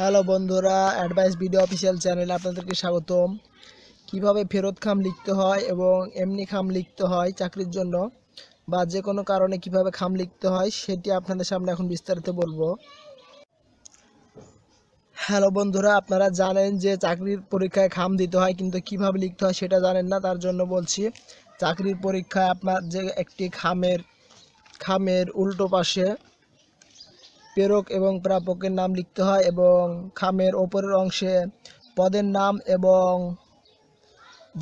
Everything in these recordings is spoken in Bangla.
হ্যালো বন্ধুরা অ্যাডভাইস ভিডিও অফিসিয়াল চ্যানেলে আপনাদেরকে স্বাগতম কিভাবে ফেরত খাম লিখতে হয় এবং এমনি খাম লিখতে হয় চাকরির জন্য বা যে কোনো কারণে কিভাবে খাম লিখতে হয় সেটি আপনাদের সামনে এখন বিস্তারিত বলবো হ্যালো বন্ধুরা আপনারা জানেন যে চাকরির পরীক্ষায় খাম দিতে হয় কিন্তু কিভাবে লিখতে হয় সেটা জানেন না তার জন্য বলছি চাকরির পরীক্ষায় আপনার যে একটি খামের খামের উল্টো পাশে প্রেরক এবং প্রাপকের নাম লিখতে হয় এবং খামের ওপরের অংশে পদের নাম এবং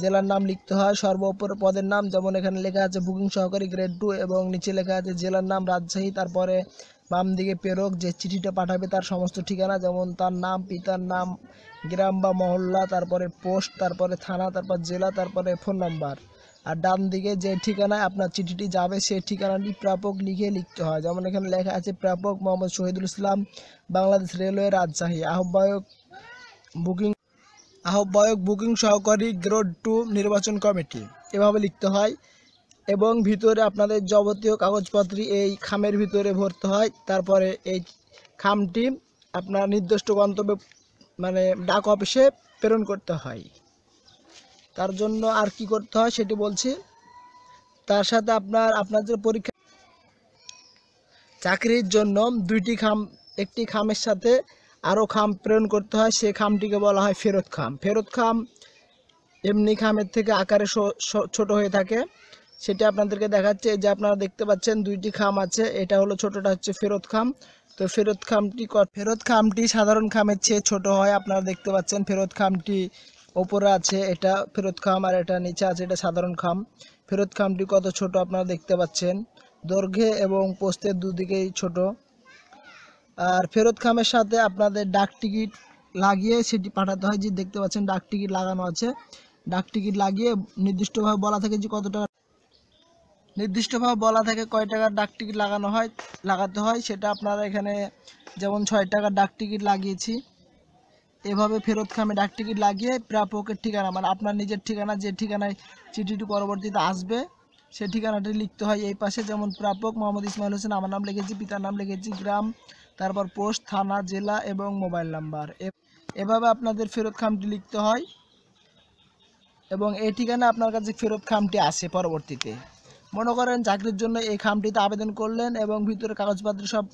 জেলার নাম লিখতে হয় সর্বোপর পদের নাম যেমন এখানে লেখা আছে বুকিং সহকারী গ্রেড টু এবং নিচে লেখা আছে জেলার নাম রাজশাহী তারপরে বাম দিকে প্রেরক যে চিঠিটা পাঠাবে তার সমস্ত ঠিকানা যেমন তার নাম পিতার নাম গ্রাম বা মহল্লা তারপরে পোস্ট তারপরে থানা তারপর জেলা তারপরে ফোন নাম্বার আর ডান দিকে যে ঠিকানায় আপনার চিঠিটি যাবে সেই ঠিকানাটি প্রাপক লিখে লিখতে হয় যেমন এখানে লেখা আছে প্রাপক মোহাম্মদ শহীদুল ইসলাম বাংলাদেশ রেলওয়ে রাজশাহী আহ্বায়ক বুকিং আহ্বায়ক বুকিং সহকারী গ্রেড টু নির্বাচন কমিটি এভাবে লিখতে হয় এবং ভিতরে আপনাদের যাবতীয় কাগজপত্র এই খামের ভিতরে ভরতে হয় তারপরে এই খামটি আপনার নির্দিষ্ট গন্তব্যে মানে ডাক অফিসে প্রেরণ করতে হয় তার জন্য আর কি করতে হয় সেটি বলছি তার সাথে আপনার আপনার যে পরীক্ষা চাকরির জন্য দুইটি খাম একটি খামের সাথে আরও খাম প্রেরণ করতে হয় সে খামটিকে বলা হয় ফেরত খাম ফেরত খাম এমনি খামের থেকে আকারে ছোট হয়ে থাকে সেটি আপনাদেরকে দেখাচ্ছে যে আপনারা দেখতে পাচ্ছেন দুইটি খাম আছে এটা হলো ছোটটা হচ্ছে ফেরত খাম তো ফেরত খামটি ফেরত খামটি সাধারণ খামের চেয়ে ছোট হয় আপনারা দেখতে পাচ্ছেন ফেরত খামটি ওপরে আছে এটা ফেরত খাম আর এটা নিচে আছে এটা সাধারণ খাম ফেরত খামটি কত ছোট আপনারা দেখতে পাচ্ছেন দৈর্ঘ্যে এবং পোস্তের দুদিকেই ছোট আর ফেরত খামের সাথে আপনাদের ডাক টিকিট লাগিয়ে সেটি পাঠাতে হয় যে দেখতে পাচ্ছেন ডাক টিকিট লাগানো আছে ডাক টিকিট লাগিয়ে নির্দিষ্টভাবে বলা থাকে যে কত টাকা নির্দিষ্টভাবে বলা থাকে কয় টাকার ডাক টিকিট লাগানো হয় লাগাতে হয় সেটা আপনারা এখানে যেমন ছয় টাকার ডাক টিকিট লাগিয়েছি এভাবে ফেরত খামে টিকিট লাগিয়ে প্রাপকের ঠিকানা মানে আপনার নিজের ঠিকানা যে ঠিকানায় চিঠিটি পরবর্তীতে আসবে সে ঠিকানাটি লিখতে হয় এই পাশে যেমন প্রাপক মোহাম্মদ ইসমাইল হোসেন আমার নাম লিখেছি পিতার নাম লিখেছি গ্রাম তারপর পোস্ট থানা জেলা এবং মোবাইল নাম্বার এভাবে আপনাদের ফেরত খামটি লিখতে হয় এবং এই ঠিকানা আপনার কাছে ফেরত খামটি আসে পরবর্তীতে মনে করেন চাকরির জন্য এই খামটিতে আবেদন করলেন এবং ভিতরে কাগজপত্র সব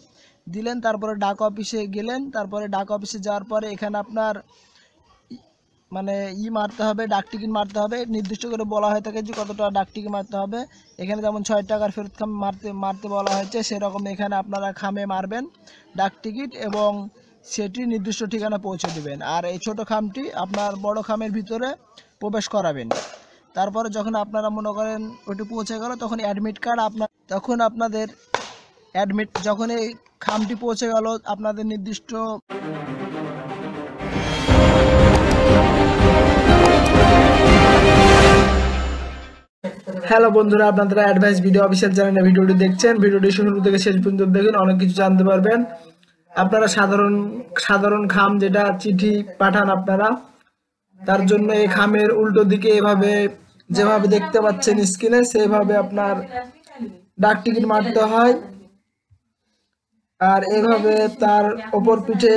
দিলেন তারপরে ডাক অফিসে গেলেন তারপরে ডাক অফিসে যাওয়ার পরে এখানে আপনার মানে ই মারতে হবে ডাক টিকিট মারতে হবে নির্দিষ্ট করে বলা হয়ে থাকে যে কত টাকা ডাক টিকিট মারতে হবে এখানে যেমন ছয় টাকার ফেরত খাম মারতে মারতে বলা হয়েছে সেরকম এখানে আপনারা খামে মারবেন ডাক টিকিট এবং সেটি নির্দিষ্ট ঠিকানা পৌঁছে দেবেন আর এই ছোট খামটি আপনার বড় খামের ভিতরে প্রবেশ করাবেন তারপরে যখন আপনারা মনে করেন ওটি পৌঁছে গেল তখন অ্যাডমিট কার্ড আপনার তখন আপনাদের অ্যাডমিট যখন এই খামটি পৌঁছে গেল আপনাদের নির্দিষ্ট হ্যালো বন্ধুরা আপনারা অ্যাডভাইস ভিডিও অফিসিয়াল চ্যানেলে ভিডিওটি দেখছেন ভিডিওটি শুরু থেকে শেষ পর্যন্ত দেখুন অনেক কিছু জানতে পারবেন আপনারা সাধারণ সাধারণ খাম যেটা চিঠি পাঠান আপনারা তার জন্য এই খামের উল্টো দিকে এভাবে যেভাবে দেখতে পাচ্ছেন স্ক্রিনে সেভাবে আপনার ডাক টিকিট মারতে হয় আর এভাবে তার ওপর পিঠে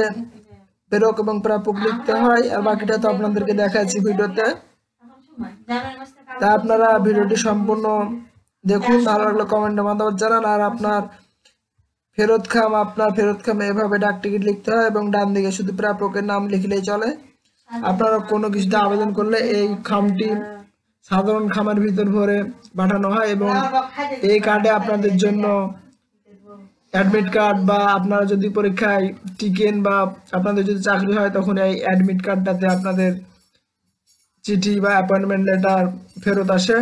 প্রেরক এবং প্রাপক লিখতে হয় আর বাকিটা তো আপনাদেরকে দেখাচ্ছি ভিডিওতে তা আপনারা ভিডিওটি সম্পূর্ণ দেখুন ভালো লাগলে কমেন্টে মতামত জানান আর আপনার ফেরত খাম আপনার ফেরত খাম এভাবে ডাক টিকিট লিখতে হয় এবং ডান দিকে শুধু প্রাপকের নাম লিখলেই চলে আপনারা কোনো কিছুতে আবেদন করলে এই খামটি সাধারণ খামার ভিতর ভরে পাঠানো হয় এবং এই কার্ডে আপনাদের জন্য অ্যাডমিট কার্ড বা আপনারা যদি পরীক্ষায় টিকেন বা আপনাদের যদি চাকরি হয় তখন এই অ্যাডমিট কার্ডটাতে আপনাদের চিঠি বা অ্যাপয়েন্টমেন্ট লেটার ফেরত আসে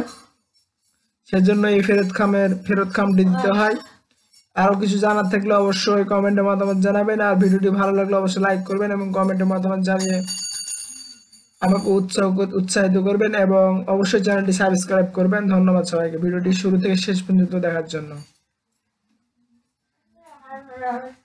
সেজন্য এই ফেরত খামের ফেরত খামটি দিতে হয় আরও কিছু জানার থাকলে অবশ্যই কমেন্টের মাধ্যমে জানাবেন আর ভিডিওটি ভালো লাগলে অবশ্যই লাইক করবেন এবং কমেন্টের মাধ্যমে জানিয়ে আমাকে উৎসাহ উৎসাহিত করবেন এবং অবশ্যই চ্যানেলটি সাবস্ক্রাইব করবেন ধন্যবাদ সবাইকে ভিডিওটি শুরু থেকে শেষ পর্যন্ত দেখার জন্য হ্যাঁ, হ্যাঁ, হ্যাঁ।